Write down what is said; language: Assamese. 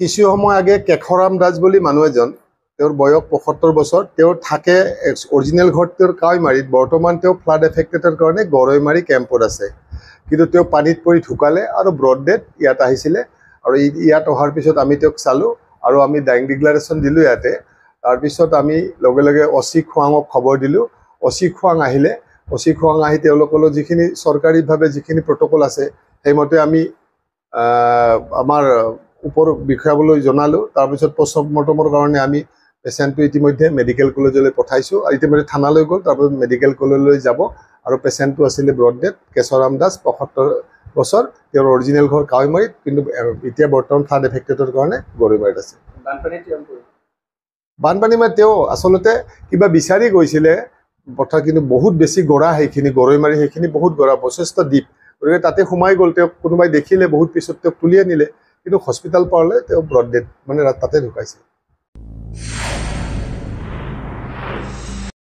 কিছু সময় আগে কেশৰাম দাস বুলি মানুহ এজন তেওঁৰ বয়স পঁয়সত্তৰ বছৰ তেওঁ থাকে অৰিজিনেল ঘৰত তেওঁৰ কাৱৈমাৰীত বৰ্তমান তেওঁ ফ্লাড এফেক্টেডৰ কাৰণে গৰৈমাৰী কেম্পত আছে কিন্তু তেওঁ পানীত পৰি ঢুকালে আৰু ব্ৰডডেড ইয়াত আহিছিলে আৰু ইয়াত অহাৰ পিছত আমি তেওঁক চালোঁ আৰু আমি ডাইং ডিক্লাৰেশ্যন দিলোঁ ইয়াতে তাৰপিছত আমি লগে লগে অচি খোৱাঙক খবৰ দিলোঁ অচি খোৱাং আহিলে অচি খোৱাং আহি তেওঁলোকলৈ যিখিনি চৰকাৰীভাৱে যিখিনি প্ৰট'কল আছে সেইমতে আমি আমাৰ ওপৰ বিষয়াবলৈ জনালোঁ তাৰপিছত পষ্ট মৰ্টমৰ কাৰণে আমি পেচেণ্টটো ইতিমধ্যে মেডিকেল কলেজলৈ পঠাইছোঁ আৰু ইতিমধ্যে থানালৈ গ'ল তাৰপিছত মেডিকেল কলেজলৈ যাব আৰু পেচেণ্টটো আছিলে ব্ৰডডেড কেশৰাম দাস পঁয়সত্তৰ বছৰ তেওঁৰ অৰিজিনেল ঘৰ কাৱৈমাৰীত কিন্তু এতিয়া বৰ্তমান থাৰ্ড এফেক্টেডৰ কাৰণে গৰৈমাৰীত আছে বানপানী মানে তেওঁ আচলতে কিবা বিচাৰি গৈছিলে পথাৰ কিন্তু বহুত বেছি গৰা সেইখিনি গৰৈমাৰী সেইখিনি বহুত গৰা বৈশিষ্ট দ্বীপ গতিকে তাতে সোমাই গ'ল তেওঁক কোনোবাই দেখিলে বহুত পিছত তেওঁক তুলি আনিলে কিন্তু হস্পিটেল পাৰলৈ তেওঁ ব্ৰডডেড মানে তাতে ঢুকাইছিল